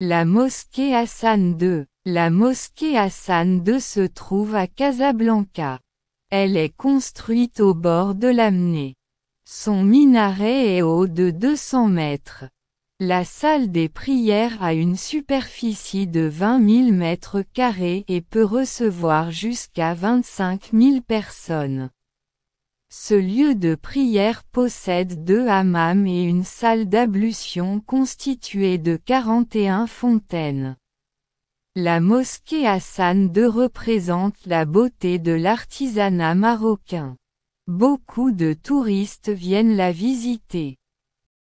La mosquée Hassan II. La mosquée Hassan II se trouve à Casablanca. Elle est construite au bord de l'Amnée. Son minaret est haut de 200 mètres. La salle des prières a une superficie de 20 000 mètres carrés et peut recevoir jusqu'à 25 000 personnes. Ce lieu de prière possède deux hammams et une salle d'ablution constituée de 41 fontaines. La mosquée Hassan II représente la beauté de l'artisanat marocain. Beaucoup de touristes viennent la visiter.